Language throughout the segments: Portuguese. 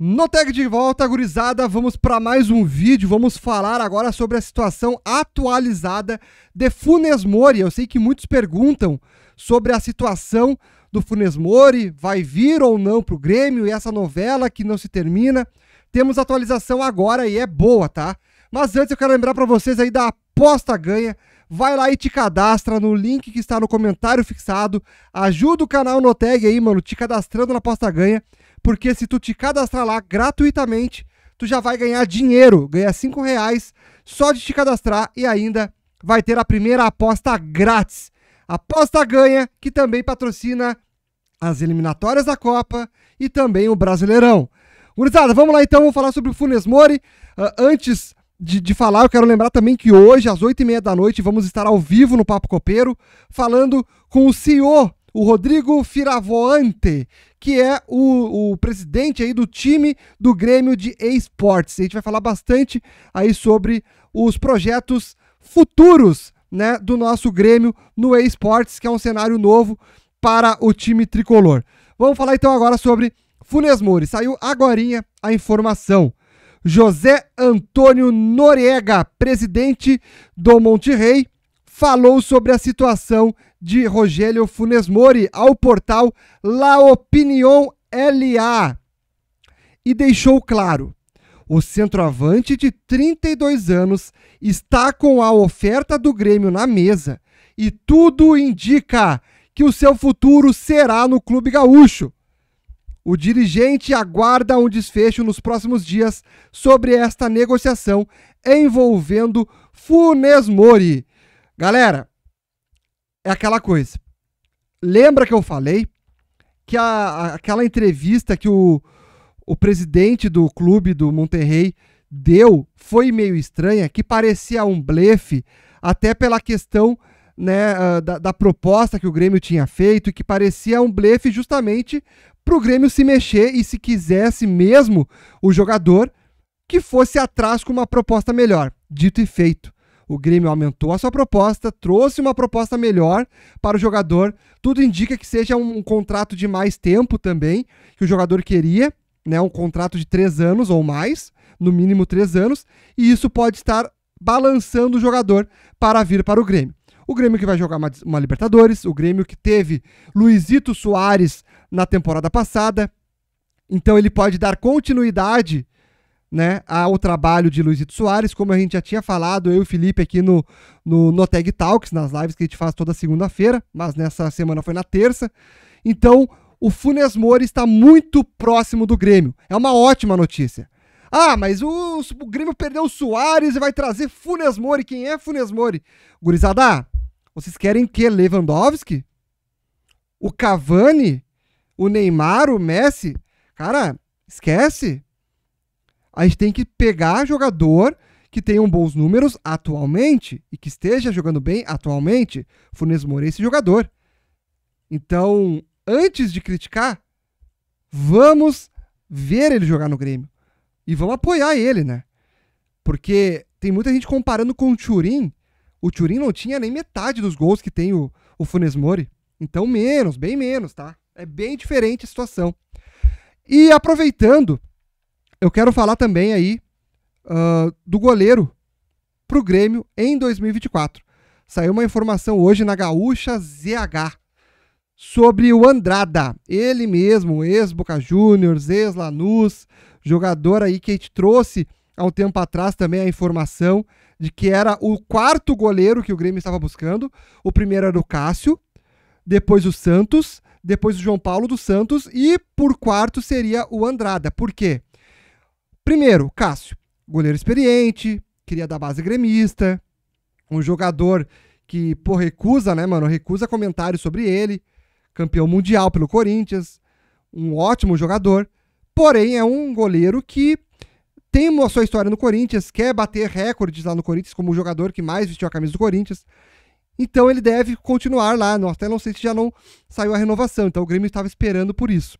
No tag de volta, gurizada, vamos para mais um vídeo. Vamos falar agora sobre a situação atualizada de Funes Mori. Eu sei que muitos perguntam sobre a situação do Funes Mori, vai vir ou não para o Grêmio e essa novela que não se termina. Temos atualização agora e é boa, tá? Mas antes eu quero lembrar para vocês aí da aposta ganha. Vai lá e te cadastra no link que está no comentário fixado. Ajuda o canal Noteg aí, mano, te cadastrando na aposta ganha porque se tu te cadastrar lá gratuitamente, tu já vai ganhar dinheiro, ganhar 5 reais só de te cadastrar e ainda vai ter a primeira aposta grátis. Aposta ganha, que também patrocina as eliminatórias da Copa e também o Brasileirão. Gurizada, vamos lá então, vou falar sobre o Funes Mori. Uh, antes de, de, falar, eu quero lembrar também que hoje, às 8h30 da noite, vamos estar ao vivo no Papo Copeiro, falando com o CEO o Rodrigo Firavoante, que é o, o, presidente aí do time do Grêmio de Esportes. A gente vai falar bastante aí sobre os projetos futuros né, do nosso Grêmio no Esportes, que é um cenário novo para o time tricolor. Vamos falar então agora sobre Funes Mori. Saiu agorinha a informação. José Antônio Noriega, presidente do Monterrey, falou sobre a situação de Rogério Funes Mori ao portal La Opinião LA e deixou claro: o centroavante de 32 anos está com a oferta do Grêmio na mesa e tudo indica que o seu futuro será no Clube Gaúcho. O dirigente aguarda um desfecho nos próximos dias sobre esta negociação envolvendo Funes Mori. Galera, é aquela coisa. Lembra que eu falei que a, a, aquela entrevista que o, o presidente do clube do Monterrey deu foi meio estranha, que parecia um blefe, até pela questão né, ah, da, da, proposta que o Grêmio tinha feito, e que parecia um blefe justamente para o Grêmio se mexer e se quisesse mesmo o jogador que fosse atrás com uma proposta melhor. Dito e feito. O Grêmio aumentou a sua proposta, trouxe uma proposta melhor para o jogador. Tudo indica que seja um, um contrato de mais tempo também, que o jogador queria, né? Um contrato de três anos ou mais, no mínimo três anos, e isso pode estar balançando o jogador para vir para o Grêmio. O Grêmio que vai jogar uma, uma Libertadores, o Grêmio que teve Luizito Soares na temporada passada. Então ele pode dar continuidade né, ao trabalho de Luizito Soares, como a gente já tinha falado, eu e o Felipe aqui no, no, no Tag Talks, nas lives que a gente faz toda segunda-feira, mas nessa semana foi na terça. Então, o Funes Mori está muito próximo do Grêmio. É uma ótima notícia. Ah, mas o, o Grêmio perdeu o Soares e vai trazer Funes Mori. Quem é Funes Mori? Gurizada, vocês querem que Lewandowski? O Cavani? O Neymar? O Messi? Cara, esquece. A gente tem que pegar jogador que tenha bons números atualmente e que esteja jogando bem atualmente. Funes Moura é esse jogador. Então, antes de criticar, vamos ver ele jogar no Grêmio. E vamos apoiar ele, né? Porque tem muita gente comparando com o Turin. O Turin não tinha nem metade dos gols que tem o, o Funes Mori. Então, menos, bem menos, tá? É bem diferente a situação. E aproveitando, eu quero falar também aí uh, do goleiro para o Grêmio em 2024. Saiu uma informação hoje na Gaúcha ZH sobre o Andrada. Ele mesmo, ex-Boca Juniors, ex-Lanús, jogador aí que a gente trouxe há um tempo atrás também a informação de que era o quarto goleiro que o Grêmio estava buscando. O primeiro era o Cássio, depois o Santos, depois o João Paulo dos Santos e por quarto seria o Andrada. Por quê? Primeiro, Cássio, goleiro experiente, queria dar base gremista, um jogador que, pô, recusa, né, mano? Recusa comentários sobre ele, campeão mundial pelo Corinthians, um ótimo jogador, porém é um goleiro que tem a sua história no Corinthians, quer bater recordes lá no Corinthians como o jogador que mais vestiu a camisa do Corinthians. Então ele deve continuar lá. Até não sei se já não saiu a renovação. Então o Grêmio estava esperando por isso.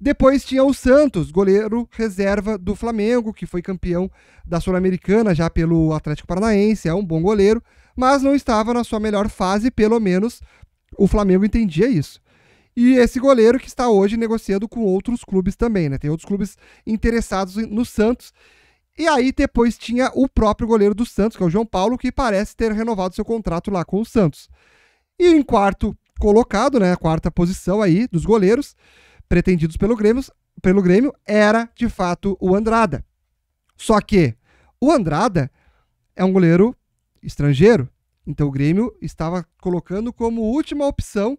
Depois tinha o Santos, goleiro reserva do Flamengo, que foi campeão da Sul-Americana já pelo Atlético Paranaense, é um bom goleiro, mas não estava na sua melhor fase, pelo menos o Flamengo entendia isso. E esse goleiro que está hoje negociando com outros clubes também, né? Tem outros clubes interessados no Santos. E aí depois tinha o próprio goleiro do Santos, que é o João Paulo, que parece ter renovado seu contrato lá com o Santos. E em quarto colocado, né, a quarta posição aí dos goleiros, pretendidos pelo Grêmio, pelo Grêmio era, de fato, o Andrada. Só que o Andrada é um goleiro estrangeiro. Então o Grêmio estava colocando como última opção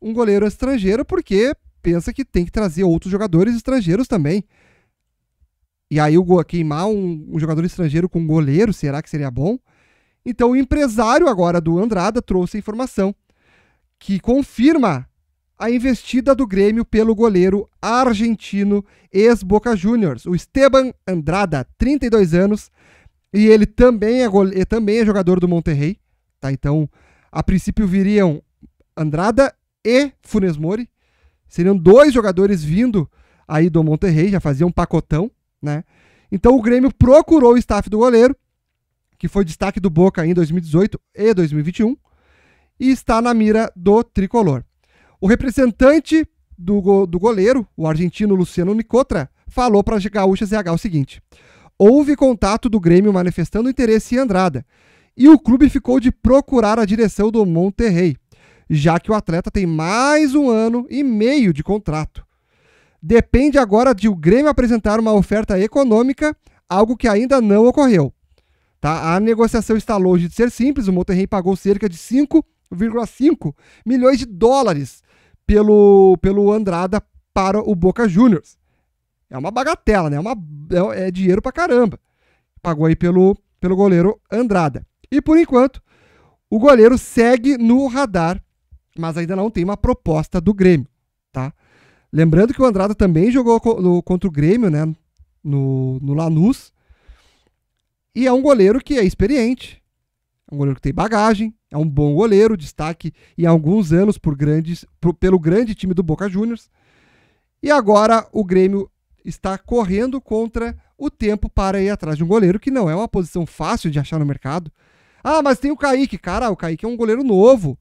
um goleiro estrangeiro, porque pensa que tem que trazer outros jogadores estrangeiros também. E aí o queimar um, um jogador estrangeiro com um goleiro, será que seria bom? Então o empresário agora do Andrada trouxe a informação que confirma a investida do Grêmio pelo goleiro argentino ex-Boca Juniors, o Esteban Andrada, 32 anos, e ele também é, gole... também é jogador do Monterrey, tá? Então, a princípio viriam Andrada e Funes Mori, seriam dois jogadores vindo aí do Monterrey, já faziam um pacotão, né? Então o Grêmio procurou o staff do goleiro, que foi destaque do Boca em 2018 e 2021, e está na mira do tricolor. O representante do, go do goleiro, o argentino Luciano Nicotra, falou para a Gaúcha ZH o seguinte: houve contato do Grêmio manifestando interesse em Andrada e o clube ficou de procurar a direção do Monterrey, já que o atleta tem mais um ano e meio de contrato. Depende agora de o Grêmio apresentar uma oferta econômica, algo que ainda não ocorreu. Tá? A negociação está longe de ser simples, o Monterrey pagou cerca de 5,5 milhões de dólares pelo, pelo Andrada para o Boca Juniors. É uma bagatela, né? É, uma, é, é dinheiro pra caramba. Pagou aí pelo, pelo goleiro Andrada. E por enquanto, o goleiro segue no radar, mas ainda não tem uma proposta do Grêmio, tá? Lembrando que o Andrada também jogou no, contra o Grêmio, né? No, no Lanús. E é um goleiro que é experiente, é um goleiro que tem bagagem, é um bom goleiro, destaque em alguns anos por grandes, por, pelo grande time do Boca Juniors. E agora o Grêmio está correndo contra o tempo para ir atrás de um goleiro, que não é uma posição fácil de achar no mercado. Ah, mas tem o Kaique. Cara, o Kaique é um goleiro novo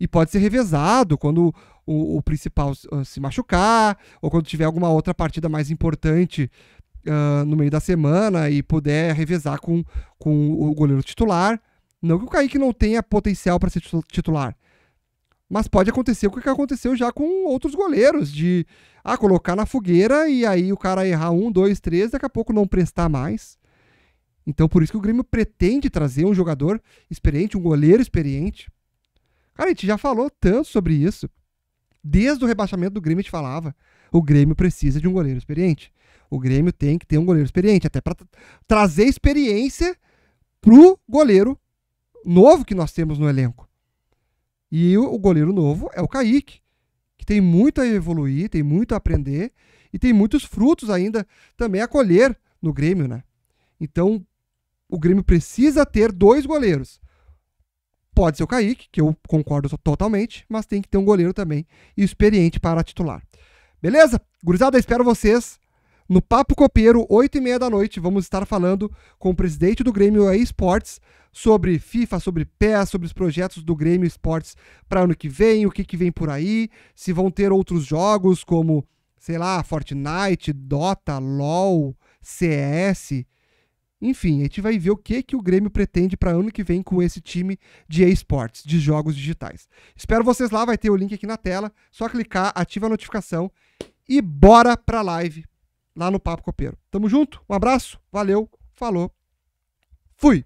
e pode ser revezado quando o, o principal ah, se machucar ou quando tiver alguma outra partida mais importante uh, no meio da semana e puder revezar com, com o goleiro titular. Não que o Kaique não tenha potencial para ser titular. Mas pode acontecer o que aconteceu já com outros goleiros, de ah, colocar na fogueira e aí o cara errar um, dois, três, daqui a pouco não prestar mais. Então por isso que o Grêmio pretende trazer um jogador experiente, um goleiro experiente. Cara, a gente já falou tanto sobre isso. Desde o rebaixamento do Grêmio a gente falava. O Grêmio precisa de um goleiro experiente. O Grêmio tem que ter um goleiro experiente, até para trazer experiência pro goleiro novo que nós temos no elenco. E o goleiro novo é o Kaique, que tem muito a evoluir, tem muito a aprender e tem muitos frutos ainda também a colher no Grêmio, né? Então, o Grêmio precisa ter dois goleiros. Pode ser o Kaique, que eu concordo totalmente, mas tem que ter um goleiro também experiente para titular. Beleza? Gurizada, espero vocês no Papo Copeiro, 8 e meia da noite. Vamos estar falando com o presidente do Grêmio esportes sobre FIFA, sobre PES, sobre os projetos do Grêmio Esportes para ano que vem, o que, que vem por aí, se vão ter outros jogos como, sei lá, Fortnite, Dota, LoL, CS. Enfim, a gente vai ver o que, que o Grêmio pretende para ano que vem com esse time de esportes, de jogos digitais. Espero vocês lá, vai ter o link aqui na tela. Só clicar, ativa a notificação e bora pra live lá no Papo Copeiro. Tamo junto, um abraço, valeu, falou, fui!